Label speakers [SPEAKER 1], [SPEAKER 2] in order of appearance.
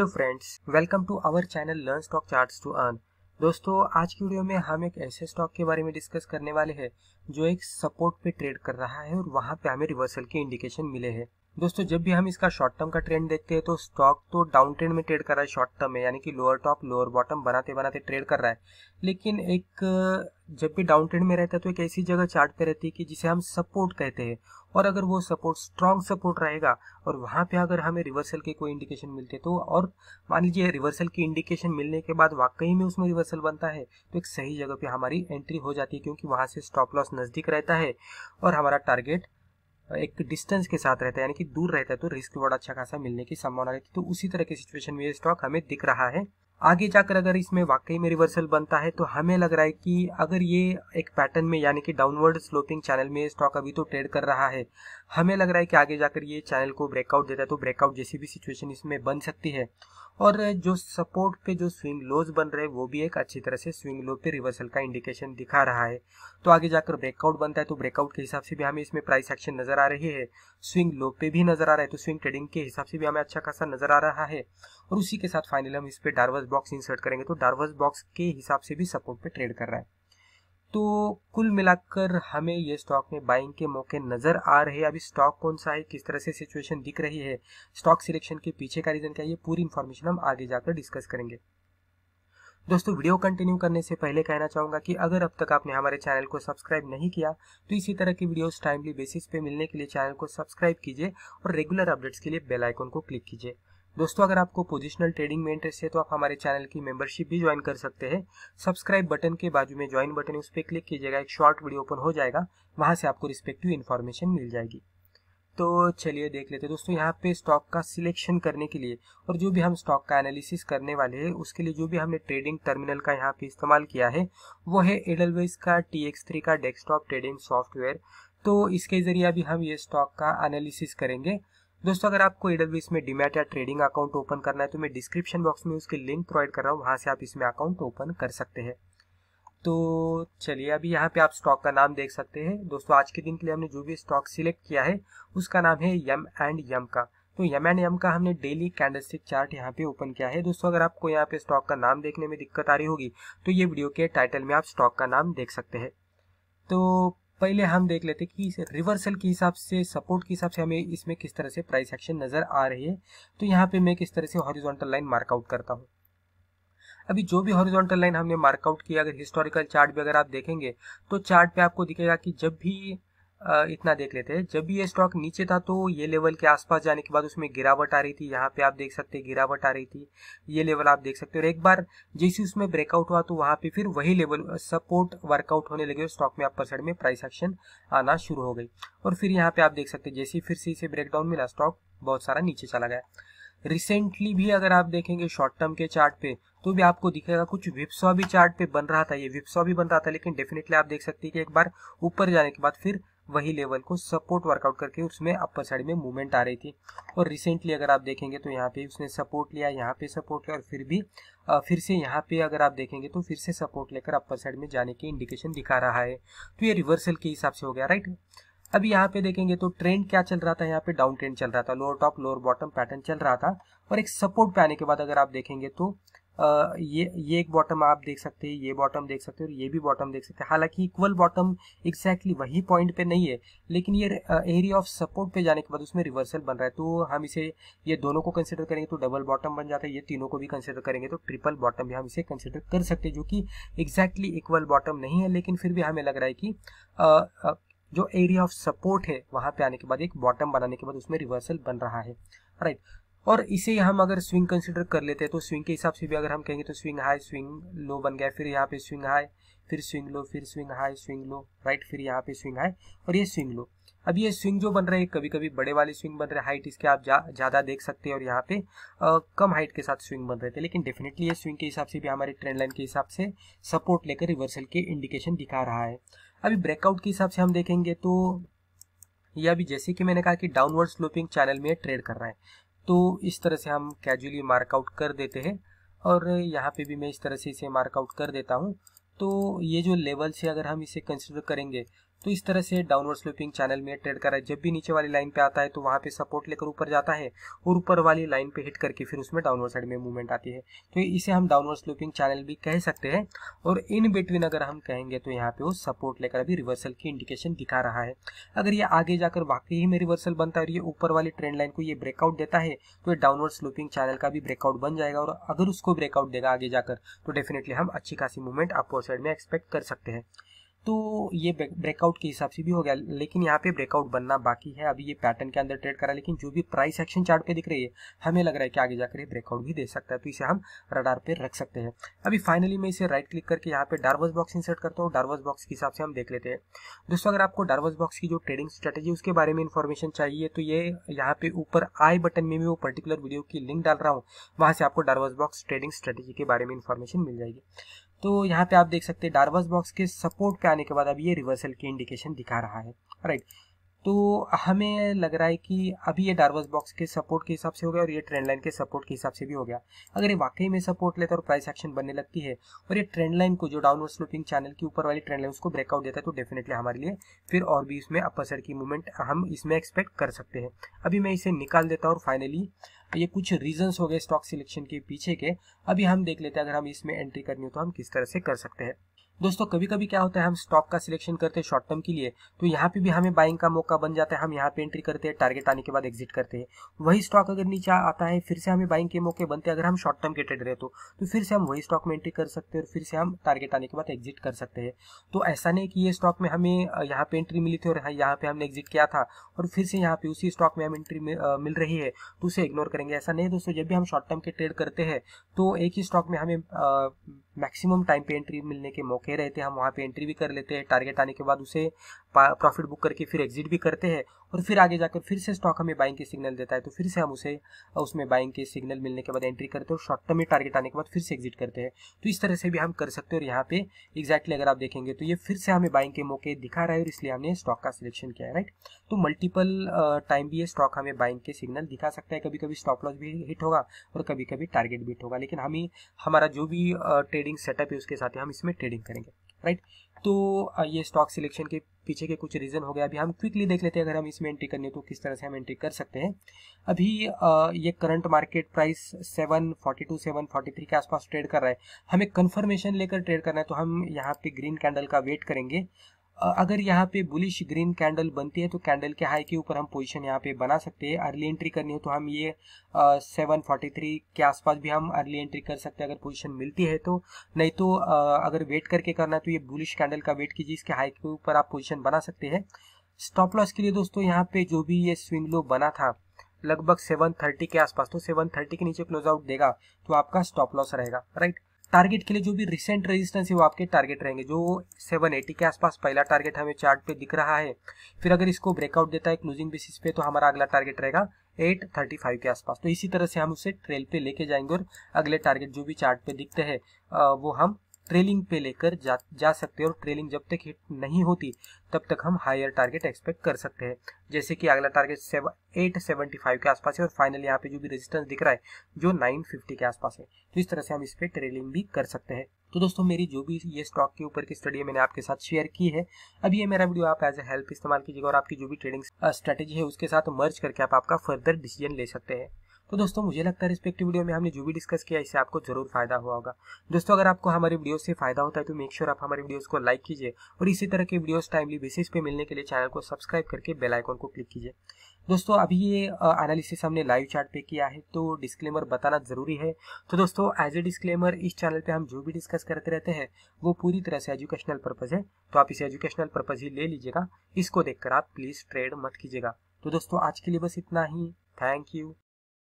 [SPEAKER 1] Hello friends welcome to our channel learn stock charts to earn दोस्तों आज की video में हम एक ऐसे स्टॉक के बारे में डिस्कस करने वाले हैं जो एक सपोर्ट पे ट्रेड कर रहा है और वहाँ पे हमें रिवर्सल के इंडिकेशन मिले हैं दोस्तों जब भी हम इसका शॉर्ट टर्म का ट्रेंड देखते हैं तो स्टॉक तो डाउन ट्रेंड में ट्रेड कर रहा है शॉर्ट टर्म में यानी कि लोअर टॉप लोअर बॉटम बनाते बनाते ट्रेड कर रहा है लेकिन एक जब भी डाउन ट्रेंड में रहता है तो एक ऐसी जगह चार्ट पे रहती है कि जिसे हम सपोर्ट कहते हैं और अगर वो सपोर्ट स्ट्रांग सपोर्ट रहेगा और वहाँ पे अगर हमें रिवर्सल के कोई इंडिकेशन मिलते तो और मान लीजिए रिवर्सल की इंडिकेशन मिलने के बाद वाकई में उसमें रिवर्सल बनता है तो एक सही जगह पे हमारी एंट्री हो जाती है क्योंकि वहाँ से स्टॉप लॉस नज़दीक रहता है और हमारा टारगेट एक डिस्टेंस के साथ रहता है यानी कि दूर रहता है तो रिस्क रिवॉर्ड अच्छा खासा मिलने की संभावना रहती है तो उसी तरह के सिचुएशन में ये स्टॉक हमें दिख रहा है आगे जाकर अगर इसमें वाकई में रिवर्सल बनता है तो हमें लग रहा है कि अगर ये एक पैटर्न में यानी कि डाउनवर्ड स्लोपिंग चैनल में स्टॉक अभी तो ट्रेड कर रहा है हमें लग रहा है कि आगे जाकर ये चैनल को ब्रेकआउट देता है तो ब्रेकआउट जैसी भी सिचुएशन इसमें बन सकती है और जो सपोर्ट पे जो स्विंग लोज बन रहे वो भी एक अच्छी तरह से स्विंग लो पे रिवर्सल का इंडिकेशन दिखा रहा है तो आगे जाकर ब्रेकआउट बनता है तो ब्रेकआउट के हिसाब से भी हमें इसमें प्राइस एक्शन नजर आ रही है स्विंग लो पे भी नजर आ रहा है तो स्विंग ट्रेडिंग के हिसाब से भी हमें अच्छा खासा नजर आ रहा है और उसी के साथ फाइनल हम इस पर डार्वस बॉक्स इंसर्ट करेंगे तो डार्वस बॉक्स के हिसाब से भी सपोर्ट पे ट्रेड कर रहा है तो कुल मिलाकर हमें ये स्टॉक में बाइंग के मौके नज़र आ रहे हैं अभी स्टॉक कौन सा है किस तरह से सिचुएशन दिख रही है स्टॉक सिलेक्शन के पीछे का रीज़न क्या है ये पूरी इन्फॉर्मेशन हम आगे जाकर डिस्कस करेंगे दोस्तों वीडियो कंटिन्यू करने से पहले कहना चाहूँगा कि अगर अब तक आपने हमारे चैनल को सब्सक्राइब नहीं किया तो इसी तरह की वीडियोस टाइमली बेसिस पे मिलने के लिए चैनल को सब्सक्राइब कीजिए और रेगुलर अपडेट्स के लिए बेल आइकन को क्लिक कीजिए दोस्तों अगर आपको पोजिशनल ट्रेडिंग में इंटरेस्ट है तो आप हमारे चैनल की मेंबरशिप भी ज्वाइन कर सकते हैं सब्सक्राइब बटन के बाजू में ज्वाइन बटन उस पर क्लिक कीजिएगा एक शॉर्ट वीडियो ओपन हो जाएगा वहाँ से आपको रिस्पेक्टिव इन्फॉर्मेशन मिल जाएगी तो चलिए देख लेते हैं दोस्तों यहाँ पे स्टॉक का सिलेक्शन करने के लिए और जो भी हम स्टॉक का एनालिसिस करने वाले हैं उसके लिए जो भी हमने ट्रेडिंग टर्मिनल का यहाँ पे इस्तेमाल किया है वो है एडलवेज का टी एक्स थ्री का डेस्कटॉप ट्रेडिंग सॉफ्टवेयर तो इसके ज़रिए अभी हम ये स्टॉक का एनालिसिस करेंगे दोस्तों अगर आपको एडब्ल्यू में डिमेट या ट्रेडिंग अकाउंट ओपन करना है तो मैं डिस्क्रिप्शन बॉक्स में उसके लिंक प्रोवाइड कर रहा हूँ वहाँ से आप इसमें अकाउंट ओपन कर सकते हैं तो चलिए अभी यहाँ पे आप स्टॉक का नाम देख सकते हैं दोस्तों आज के दिन के लिए हमने जो भी स्टॉक सिलेक्ट किया है उसका नाम है यम एंड यम का तो यम एंड यम का हमने डेली कैंडलस्टिक चार्ट यहाँ पे ओपन किया है दोस्तों अगर आपको यहाँ पे स्टॉक का नाम देखने में दिक्कत आ रही होगी तो ये वीडियो के टाइटल में आप स्टॉक का नाम देख सकते हैं तो पहले हम देख लेते हैं कि इस रिवर्सल के हिसाब से सपोर्ट के हिसाब से हमें इसमें किस तरह से प्राइस एक्शन नज़र आ रही है तो यहाँ पे मैं किस तरह से हॉरिजॉन्टल लाइन मार्कआउट करता हूँ अभी जो भी हॉरिजॉन्टल लाइन हमने मार्कआउट किया अगर हिस्टोरिकल चार्ट भी अगर आप देखेंगे तो चार्ट पे आपको दिखेगा कि जब भी इतना देख लेते हैं जब भी ये स्टॉक नीचे था तो ये लेवल के आसपास जाने के बाद उसमें गिरावट आ रही थी यहाँ पे आप देख सकते हैं गिरावट आ रही थी ये लेवल आप देख सकते हो और एक बार जैसे उसमें ब्रेकआउट हुआ तो वहाँ पे फिर वही लेवल सपोर्ट वर्कआउट होने लगे और स्टॉक में अपर साइड में प्राइस एक्शन आना शुरू हो गई और फिर यहाँ पे आप देख सकते जैसे फिर से इसे ब्रेकडाउन मिला स्टॉक बहुत सारा नीचे चला गया रिसेंटली भी अगर आप देखेंगे शॉर्ट टर्म के चार्ट पे तो भी आपको दिखेगा कुछ विप्सॉ भी चार्ट पे बन रहा था ये विप्सॉ भी बन रहा था लेकिन डेफिनेटली आप देख सकते हैं कि एक बार ऊपर जाने के बाद फिर वही लेवल को सपोर्ट वर्कआउट करके उसमें अपर साइड में मूवमेंट आ रही थी और रिसेंटली अगर आप देखेंगे तो यहाँ पे उसने सपोर्ट लिया यहाँ पे सपोर्ट लिया और फिर भी फिर से यहाँ पे अगर आप देखेंगे तो फिर से सपोर्ट लेकर अपर साइड में जाने की इंडिकेशन दिखा रहा है तो ये रिवर्सल के हिसाब से हो गया राइट अभी यहाँ पे देखेंगे तो ट्रेंड क्या चल रहा था यहाँ पे डाउन ट्रेंड चल रहा था lower top lower bottom pattern चल रहा था और एक सपोर्ट पे आने के बाद अगर आप देखेंगे तो ये ये एक बॉटम आप देख सकते हैं ये बॉटम देख सकते हैं और ये भी बॉटम देख सकते हैं हालांकि इक्वल बॉटम एक्जैक्टली वही पॉइंट पे नहीं है लेकिन ये एरिया ऑफ सपोर्ट पे जाने के बाद उसमें रिवर्सल बन रहा है तो हम इसे ये दोनों को कंसिडर करेंगे तो डबल बॉटम बन जाता है ये तीनों को भी कंसिडर करेंगे तो ट्रिपल बॉटम भी हम इसे कंसिडर कर सकते हैं जो कि एग्जैक्टली इक्वल बॉटम नहीं है लेकिन फिर भी हमें लग रहा है कि जो एरिया ऑफ सपोर्ट है वहाँ पे आने के बाद एक बॉटम बनाने के बाद उसमें रिवर्सल बन रहा है राइट right. और इसे हम अगर स्विंग कंसिडर कर लेते हैं तो स्विंग के हिसाब से भी अगर हम कहेंगे तो स्विंग हाई स्विंग लो बन गया फिर यहाँ पे स्विंग हाई फिर स्विंग लो फिर swing high swing low right फिर यहाँ पे स्विंग हाई और ये स्विंग लो अब ये स्विंग जो बन रहे हैं कभी कभी बड़े वाले स्विंग बन रहे हाइट इसके आप ज़्यादा देख सकते हैं और यहाँ पे आ, कम हाइट के साथ स्विंग बन रहे थे लेकिन डेफिनेटली ये स्विंग के हिसाब से भी हमारे ट्रेंड लाइन के हिसाब से सपोर्ट लेकर रिवर्सल के इंडिकेशन दिखा रहा है अभी ब्रेकआउट के हिसाब से हम देखेंगे तो यह अभी जैसे कि मैंने कहा कि डाउनवर्ड स्लोपिंग चैनल में ट्रेड कर रहा है तो इस तरह से हम कैजुअली मार्कआउट कर देते हैं और यहाँ पे भी मैं इस तरह से इसे मार्कआउट कर देता हूँ तो ये जो लेवल से अगर हम इसे कंसिडर करेंगे तो इस तरह से डाउनवर्ड स्लोपिंग चैनल में ट्रेड कर रहा है जब भी नीचे वाली लाइन पे आता है तो वहाँ पे सपोर्ट लेकर ऊपर जाता है और ऊपर वाली लाइन पे हिट करके फिर उसमें डाउनवर्ड साइड में मूवमेंट आती है तो इसे हम डाउनवर्ड स्लोपिंग चैनल भी कह सकते हैं और इन बिटवीन अगर हम कहेंगे तो यहाँ पे वो सपोर्ट लेकर अभी रिवर्सल की इंडिकेशन दिखा रहा है अगर ये आगे जाकर वाकई में रिवर्सल बनता है और ये ऊपर वाली ट्रेंड लाइन को ये ब्रेकआउट देता है तो ये डाउनवर्ड स्लोपिंग चैनल का भी ब्रेकआउट बन जाएगा और अगर उसको ब्रेकआउट देगा आगे जाकर तो डेफिनेटली हम अच्छी खासी मूवमेंट अपवर्ड साइड में एक्सपेक्ट कर सकते हैं तो ये ब्रेकआउट के हिसाब से भी हो गया लेकिन यहाँ पे ब्रेकआउट बनना बाकी है अभी ये पैटर्न के अंदर ट्रेड करा लेकिन जो भी प्राइस एक्शन चार्ट पे दिख रही है हमें लग रहा है कि आगे जाकर ये ब्रेकआउट भी दे सकता है तो इसे हम रडार पे रख सकते हैं अभी फाइनली मैं इसे राइट क्लिक करके यहाँ पे डार्वस बॉक्स इंसर्ट करता हूँ डार्वस बॉक्स के हिसाब से हम देख लेते हैं दोस्तों अगर आपको डार्वस बॉक्स की जो ट्रेडिंग स्ट्रेटेजी उसके बारे में इन्फॉर्मेशन चाहिए तो ये यहाँ पे ऊपर आई बटन में भी वो पर्टिकुलर वीडियो की लिंक डाल रहा हूँ वहाँ से आपको डार्वस बॉक्स ट्रेडिंग स्ट्रेटेजी के बारे में इन्फॉर्मेशन मिल जाएगी तो यहाँ पे आप देख सकते हैं डार्बस बॉक्स के सपोर्ट पे आने के बाद अब ये रिवर्सल की इंडिकेशन दिखा रहा है राइट तो हमें लग रहा है कि अभी ये डार्वस बॉक्स के सपोर्ट के हिसाब से हो गया और ये ट्रेंड लाइन के सपोर्ट के हिसाब से भी हो गया अगर ये वाकई में सपोर्ट लेता और प्राइस एक्शन बनने लगती है और ये ट्रेंड लाइन को जो डाउनवर्ड स्लोपिंग चैनल की ऊपर वाली ट्रेंड लाइन उसको ब्रेकआउट देता है तो डेफिनेटली हमारे लिए फिर और भी इसमें अपर साइड की मूवमेंट हम इसमें एक्सपेक्ट कर सकते हैं अभी मैं इसे निकाल देता हूँ और फाइनली ये कुछ रीजन हो गए स्टॉक सिलेक्शन के पीछे के अभी हम देख लेते हैं अगर हम इसमें एंट्री करनी हो तो हम किस तरह से कर सकते हैं दोस्तों कभी कभी क्या होता है हम स्टॉक का सिलेक्शन करते हैं शॉर्ट टर्म के लिए तो यहाँ पे भी हमें बाइंग का मौका बन जाता है हम यहाँ पे एंट्री करते हैं टारगेट आने के बाद एग्जिट करते हैं वही स्टॉक अगर नीचे आता है फिर से हमें बाइंग के मौके बनते हैं अगर हम शॉर्ट टर्म के ट्रेड रहे तो, तो फिर से हम वही स्टॉक में एंट्री कर सकते हैं और फिर से हम टारगेट आने के बाद एग्जिट कर सकते हैं तो ऐसा नहीं कि ये स्टॉक में हमें यहाँ पे एंट्री मिली थी और हाँ, यहाँ पे हमने एग्जिट किया था और फिर से यहाँ पे उसी स्टॉक में हम एंट्री मिल रही है तो उसे इग्नोर करेंगे ऐसा नहीं दोस्तों जब भी हम शॉर्ट टर्म के ट्रेड करते हैं तो एक ही स्टॉक में हमें मैक्सिमम टाइम पे एंट्री मिलने के मौके रहते हैं हम वहाँ पे एंट्री भी कर लेते हैं टारगेट आने के बाद उसे प्रॉफिट बुक करके फिर एग्जिट भी करते हैं और फिर आगे जाकर फिर से स्टॉक हमें बाइंग के सिग्नल देता है तो फिर से हम उसे उसमें बाइंग के सिग्नल मिलने के बाद एंट्री करते हैं और शॉर्ट टर्म में टारगेट आने के बाद फिर से एग्जिट करते हैं तो इस तरह से भी हम कर सकते हैं और यहाँ पे एग्जैक्टली अगर आप देखेंगे तो ये फिर से हमें बाइंग के मौके दिखा रहा है और इसलिए हमने स्टॉक का सिलेक्शन किया है राइट तो मल्टीपल टाइम भी ये स्टॉक हमें बाइंग के सिग्नल दिखा सकता है कभी कभी स्टॉप लॉस भी हिट होगा और कभी कभी टारगेट भी हिट होगा लेकिन हमें हमारा जो भी ट्रेडिंग सेटअप है उसके साथ ही हम इसमें ट्रेडिंग करेंगे राइट तो ये स्टॉक सिलेक्शन के पीछे के कुछ रीज़न हो गए अभी हम क्विकली देख लेते हैं अगर हम इसमें एंट्री करनी है तो किस तरह से हम एंट्री कर सकते हैं अभी ये करंट मार्केट प्राइस 742 743 के आसपास ट्रेड कर रहा है हमें कंफर्मेशन लेकर ट्रेड करना है तो हम यहाँ पे ग्रीन कैंडल का वेट करेंगे अगर यहाँ पे बुलिश ग्रीन कैंडल बनती है तो कैंडल के हाई के ऊपर हम पोजीशन यहाँ पे बना सकते हैं अर्ली एंट्री करनी हो तो हम ये सेवन फोर्टी थ्री के आसपास भी हम अर्ली एंट्री कर सकते हैं अगर पोजीशन मिलती है तो नहीं तो अगर वेट करके करना है तो ये बुलिश कैंडल का वेट कीजिए इसके हाई के ऊपर आप पोजिशन बना सकते हैं स्टॉप लॉस के लिए दोस्तों यहाँ पे जो भी ये स्विंग लो बना था लगभग सेवन थर्टी के आसपास तो सेवन थर्टी के नीचे क्लोज आउट देगा तो आपका स्टॉप लॉस रहेगा राइट टारगेट के लिए जो भी रिसेंट रेजिस्टेंस है वो आपके टारगेट रहेंगे जो 780 के आसपास पहला टारगेट हमें चार्ट पे दिख रहा है फिर अगर इसको ब्रेकआउट देता है क्लोजिंग बेसिस पे तो हमारा अगला टारगेट रहेगा 835 के आसपास तो इसी तरह से हम उसे ट्रेल पे लेके जाएंगे और अगले टारगेट जो भी चार्ट पे दिखते हैं वो हम ट्रेलिंग पे लेकर जा जा सकते हैं और ट्रेलिंग जब तक हिट नहीं होती तब तक हम हायर टारगेट एक्सपेक्ट कर सकते हैं जैसे कि अगला target seven eight seventy five के आसपास है और फाइनल यहाँ पे जो भी रेजिस्टेंस दिख रहा है जो नाइन फिफ्टी के आसपास है तो इस तरह से हम इस पर ट्रेलिंग भी कर सकते हैं तो दोस्तों मेरी जो भी ये स्टॉक के ऊपर की स्टडी मैंने आपके साथ शेयर की है अब ये मेरा वीडियो आप एज ए हेल्प इस्तेमाल कीजिएगा और आपकी जो भी ट्रेडिंग स्ट्रेटेजी है उसके साथ मर्ज करके आप आपका फर्दर डिसीजन ले सकते हैं तो दोस्तों मुझे लगता है रिस्पेक्टिव वीडियो में हमने जो भी डिस्कस किया इससे आपको जरूर फायदा हुआ होगा दोस्तों अगर आपको हमारी वीडियो से फायदा होता है तो मेक श्योर आप हमारे वीडियोस को लाइक कीजिए और इसी तरह के वीडियोस टाइमली बेसिस पे मिलने के लिए चैनल को सब्सक्राइब करके बेल आइकॉन को क्लिक कीजिए दोस्तों अभी ये एनालिसिस हमने लाइव चार्ट पे किया है तो डिस्क्लेमर बताना ज़रूरी है तो दोस्तों एज ए डिस्क्लेमर इस चैनल पे हम जो भी डिस्कस करते रहते हैं वो पूरी तरह से एजुकेशनल पर्पज़ है तो आप इसे एजुकेशनल पर्पज़ ही ले लीजिएगा इसको देखकर आप प्लीज़ ट्रेड मत कीजिएगा तो दोस्तों आज के लिए बस इतना ही थैंक यू